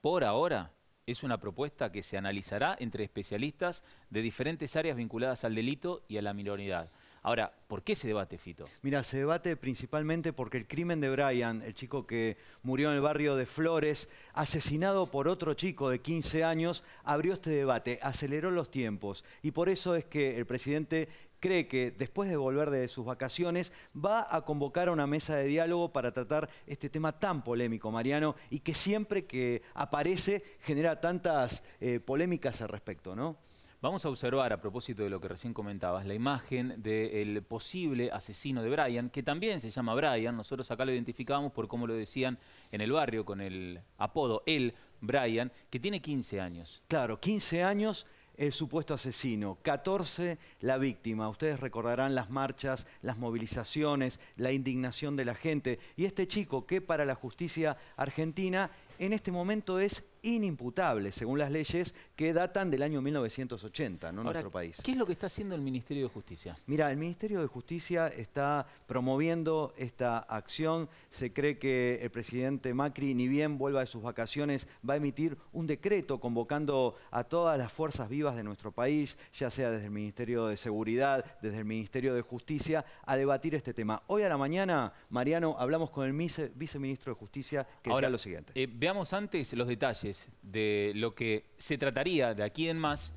Por ahora, es una propuesta que se analizará entre especialistas de diferentes áreas vinculadas al delito y a la minoridad. Ahora, ¿por qué se debate, Fito? Mira, se debate principalmente porque el crimen de Brian, el chico que murió en el barrio de Flores, asesinado por otro chico de 15 años, abrió este debate, aceleró los tiempos. Y por eso es que el presidente cree que después de volver de sus vacaciones va a convocar a una mesa de diálogo para tratar este tema tan polémico, Mariano, y que siempre que aparece genera tantas eh, polémicas al respecto, ¿no? Vamos a observar, a propósito de lo que recién comentabas, la imagen del posible asesino de Brian, que también se llama Brian. Nosotros acá lo identificamos por cómo lo decían en el barrio con el apodo, El Brian, que tiene 15 años. Claro, 15 años el supuesto asesino, 14 la víctima. Ustedes recordarán las marchas, las movilizaciones, la indignación de la gente. Y este chico que para la justicia argentina en este momento es inimputable, según las leyes que datan del año 1980, ¿no? nuestro país. ¿Qué es lo que está haciendo el Ministerio de Justicia? Mira, el Ministerio de Justicia está promoviendo esta acción. Se cree que el presidente Macri, ni bien vuelva de sus vacaciones, va a emitir un decreto convocando a todas las fuerzas vivas de nuestro país, ya sea desde el Ministerio de Seguridad, desde el Ministerio de Justicia, a debatir este tema. Hoy a la mañana, Mariano, hablamos con el viceministro de Justicia, que Ahora, lo siguiente. Eh, Veamos antes los detalles de lo que se trataría de aquí en más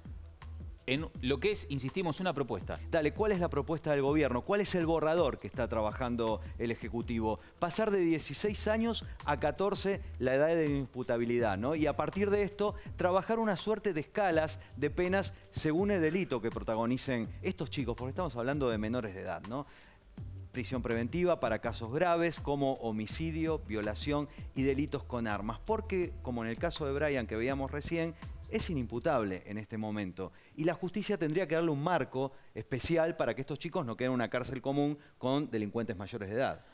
en lo que es, insistimos, una propuesta. Dale, ¿cuál es la propuesta del gobierno? ¿Cuál es el borrador que está trabajando el Ejecutivo? Pasar de 16 años a 14 la edad de imputabilidad, ¿no? Y a partir de esto, trabajar una suerte de escalas de penas según el delito que protagonicen estos chicos, porque estamos hablando de menores de edad, ¿no? prisión preventiva para casos graves como homicidio, violación y delitos con armas, porque, como en el caso de Brian que veíamos recién, es inimputable en este momento y la justicia tendría que darle un marco especial para que estos chicos no queden en una cárcel común con delincuentes mayores de edad.